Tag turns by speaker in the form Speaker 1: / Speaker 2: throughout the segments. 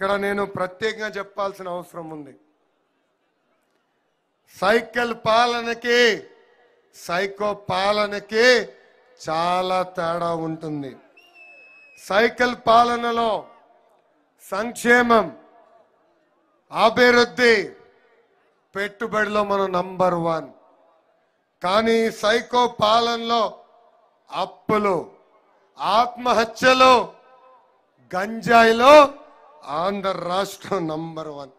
Speaker 1: ఇక్కడ నేను ప్రత్యేకంగా చెప్పాల్సిన అవసరం ఉంది సైకిల్ పాలనకి సైకో పాలనకి చాలా తేడా ఉంటుంది సైకిల్ పాలనలో సంక్షేమం అభివృద్ధి పెట్టుబడిలో మనం నంబర్ వన్ కానీ సైకో పాలనలో అప్పులు ఆత్మహత్యలు గంజాయిలో ఆంధ్ర రాష్ట్రం number one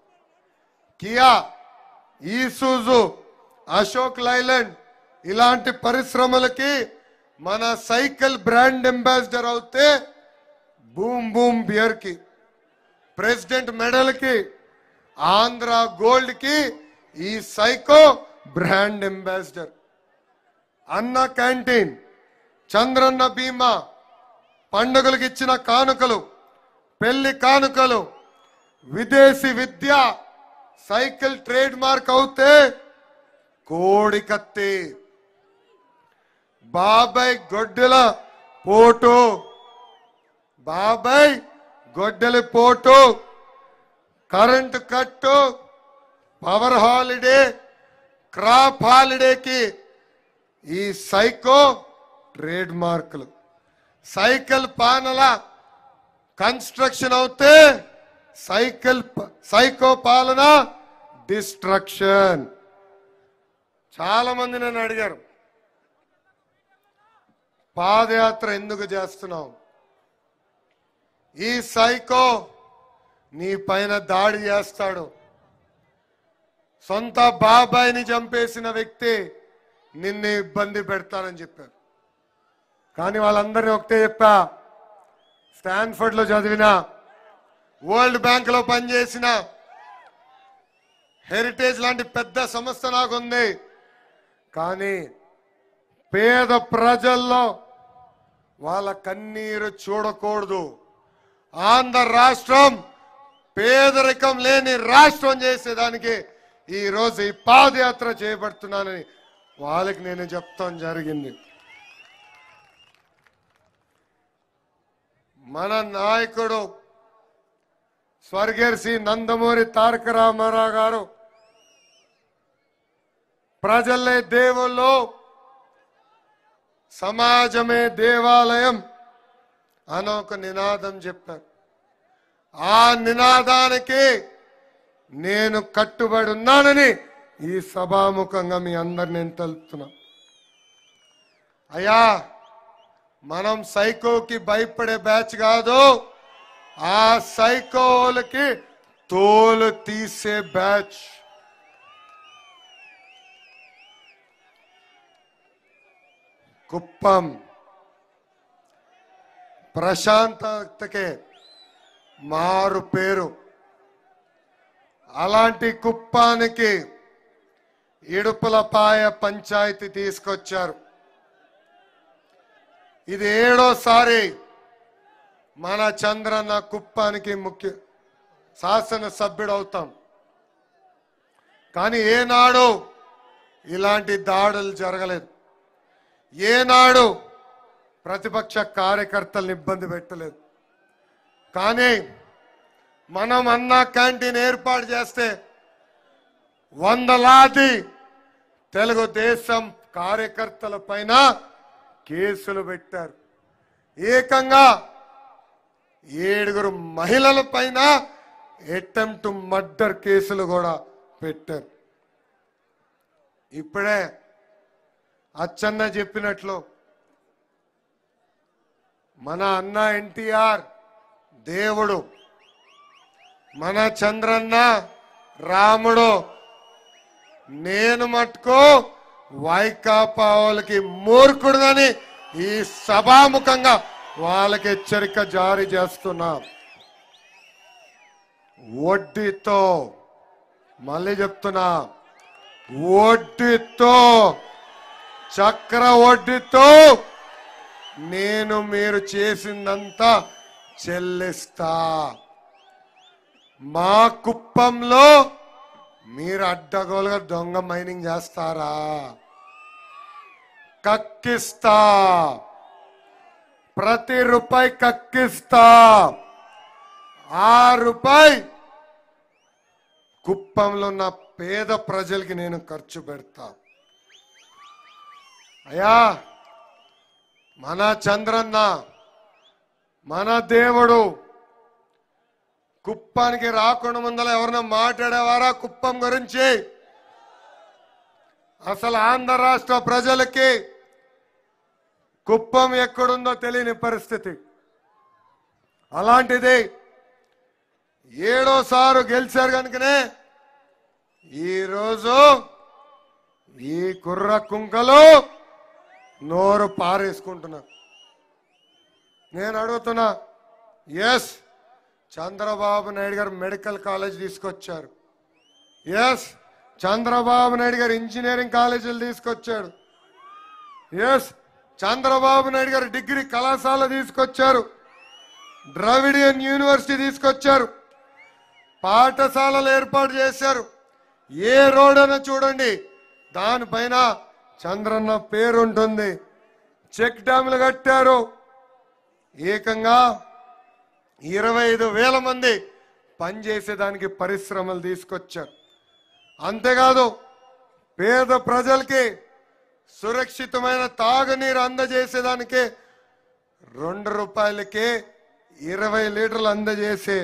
Speaker 1: Kia Isuzu Ashok Leyland ఇలాంటి పరిశ్రమలకి మన సైకిల్ బ్రాండ్ అంబాసిడర్ అవుతే బూమ్ బూమ్ బియర్కి ప్రెసిడెంట్ మెడల్కి ఆంధ్ర గోల్డ్కి ఈ psycho brand ambassador Anna canteen Chandranna Bima పండుగలకు ఇచ్చిన కానుకలు పెళ్లి కానుకలు విదేశీ విద్య సైకిల్ ట్రేడ్ మార్క్ అవుతే కోడి కత్తి బాబాయ్ గొడ్డెల పోటు బాబాయ్ గొడ్డెల పోటు కరెంటు కట్టు పవర్ హాలిడే క్రాప్ హాలిడేకి ఈ సైకో ట్రేడ్ మార్కులు సైకిల్ పానల కన్స్ట్రక్షన్ అవుతే సైకిల్ సైకో పాలన డిస్ట్రక్షన్ చాలా మంది నన్ను అడిగారు పాదయాత్ర ఎందుకు చేస్తున్నావు ఈ సైకో నీ పైన దాడి చేస్తాడు సొంత బాబాయిని చంపేసిన వ్యక్తి నిన్ను ఇబ్బంది పెడతానని చెప్పారు కానీ వాళ్ళందరినీ ఒకటే చెప్పా స్టాన్ఫర్డ్లో చదివిన వరల్డ్ లో పనిచేసిన హెరిటేజ్ లాంటి పెద్ద సంస్థ నాకుంది కానీ పేద ప్రజల్లో వాళ్ళ కన్నీరు చూడకూడదు ఆంధ్ర రాష్ట్రం పేదరికం లేని రాష్ట్రం చేసేదానికి ఈరోజు ఈ పాదయాత్ర చేయబడుతున్నానని వాళ్ళకి నేను చెప్తాం జరిగింది మన నాయకుడు స్వర్గేర్సి నందమూరి తారక రామారావు గారు ప్రజలే దేవుళ్ళు సమాజమే దేవాలయం అని ఒక నినాదం చెప్పారు ఆ నినాదానికి నేను కట్టుబడి ఉన్నానని ఈ సభాముఖంగా మీ అందరు నేను తెలుపుతున్నా అయ్యా మనం సైకోకి భయపడే బ్యాచ్ కాదు ఆ సైకోలకి తోలు తీసే బ్యాచ్ కుప్పం ప్రశాంతతకే మారు పేరు అలాంటి కుప్పానికి ఇడుపులపాయ పంచాయతీ తీసుకొచ్చారు ఇది ఏడోసారి మన చంద్రన్న కుప్పానికి ముఖ్య శాసనసభ్యుడు అవుతాం కానీ ఏనాడు ఇలాంటి దాడులు జరగలేదు ఏనాడు ప్రతిపక్ష కార్యకర్తలను ఇబ్బంది పెట్టలేదు కానీ మనం అన్నా క్యాంటీన్ ఏర్పాటు చేస్తే వందలాది తెలుగుదేశం కార్యకర్తల పైన కేసులు పెట్టారు ఏకంగా ఏడుగురు మహిళల పైన అటెంప్ట్ మర్డర్ కేసులు కూడా పెట్టారు ఇప్పుడే అచ్చన్న చెప్పినట్లు మన అన్న ఎన్టీఆర్ దేవుడు మన చంద్రన్న రాముడు నేను మట్టుకో వైకాపా వాళ్ళకి మూర్ఖుడుదని ఈ సభాముఖంగా వాళ్ళకి హెచ్చరిక జారీ చేస్తున్నా వడ్డీతో మళ్ళీ చెప్తున్నా వడ్డీతో చక్ర వడ్డీతో నేను మీరు చేసిందంతా చెల్లిస్తా మా కుప్పంలో మీరు అడ్డగోలుగా దొంగ మైనింగ్ చేస్తారా కక్కిస్తా ప్రతి రూపాయి కక్కిస్తా ఆ రూపాయి కుప్పంలో ఉన్న పేద ప్రజలకి నేను ఖర్చు పెడతా అయ్యా మన చంద్రన్న మన దేవుడు కుప్పానికి రాకుండా ముందర ఎవరన్నా మాట్లాడేవారా కుప్పం గురించి అసలు ఆంధ్ర రాష్ట్ర ప్రజలకి కుప్పం ఎక్కడుందో తెలియని పరిస్థితి అలాంటిది ఏడోసారు గెలిచారు కనుకనే ఈరోజు ఈ కుర్ర కుంకలు నోరు పారేసుకుంటున్నా నేను అడుగుతున్నా yes Chandrababu Naidu garu medical college తీసుకొచ్చారు ఎస్ చంద్రబాబు నాయుడు గారు ఇంజనీరింగ్ కాలేజీలు తీసుకొచ్చాడు ఎస్ చంద్రబాబు నాయుడు గారు డిగ్రీ కళాశాల తీసుకొచ్చారు ద్రవిడియన్ యూనివర్సిటీ తీసుకొచ్చారు పాఠశాలలు ఏర్పాటు చేశారు ఏ రోడ్ అయినా చూడండి దానిపైన చంద్రన్న పేరుంటుంది చెక్ డ్యాములు కట్టారు ఏకంగా ఇరవై ఐదు వేల మంది పనిచేసేదానికి పరిశ్రమలు తీసుకొచ్చారు అంతేకాదు పేద ప్రజలకి సురక్షితమైన తాగునీరు అందజేసేదానికి రెండు రూపాయలకే ఇరవై లీటర్లు అందజేసే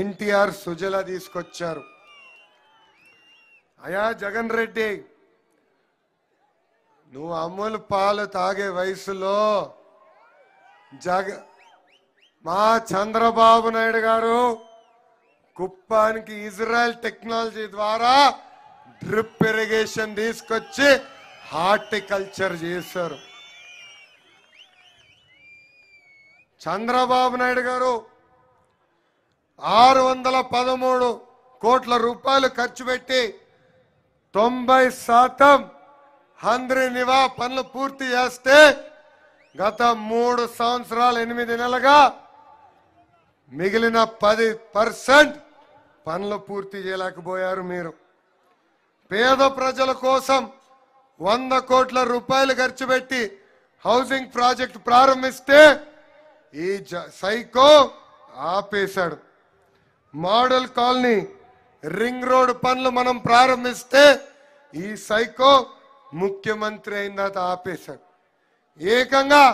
Speaker 1: ఎన్టీఆర్ సుజల తీసుకొచ్చారు అయా జగన్ రెడ్డి నువ్వు అమూల్ పాలు తాగే వయసులో జగ మా చంద్రబాబు నాయుడు గారు కుప్పానికి ఇజ్రాయెల్ టెక్నాలజీ ద్వారా డ్రిప్ ఇరిగేషన్ తీసుకొచ్చి హార్టికల్చర్ చేశారు చంద్రబాబు నాయుడు గారు ఆరు వందల పదమూడు కోట్ల రూపాయలు ఖర్చు పెట్టి తొంభై శాతం హంద్రి నివా పనులు పూర్తి చేస్తే గత మూడు సంవత్సరాలు ఎనిమిది నెలలుగా మిగిలిన పది పర్సెంట్ పనులు పూర్తి చేయలేకపోయారు మీరు పేద ప్రజల కోసం వంద కోట్ల రూపాయలు ఖర్చు పెట్టి హౌసింగ్ ప్రాజెక్ట్ ప్రారంభిస్తే ఈ సైకో ఆపేశాడు మోడల్ కాలనీ రింగ్ రోడ్ పనులు మనం ప్రారంభిస్తే ఈ సైకో ముఖ్యమంత్రి అయిన తర్వాత ఆపేశాడు ఏకంగా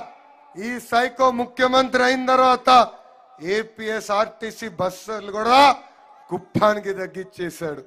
Speaker 1: ఈ సైకో ముఖ్యమంత్రి అయిన తర్వాత ఏపీఎస్ఆర్టీసీ బస్సులు కూడా కుప్పానికి తగ్గించేశాడు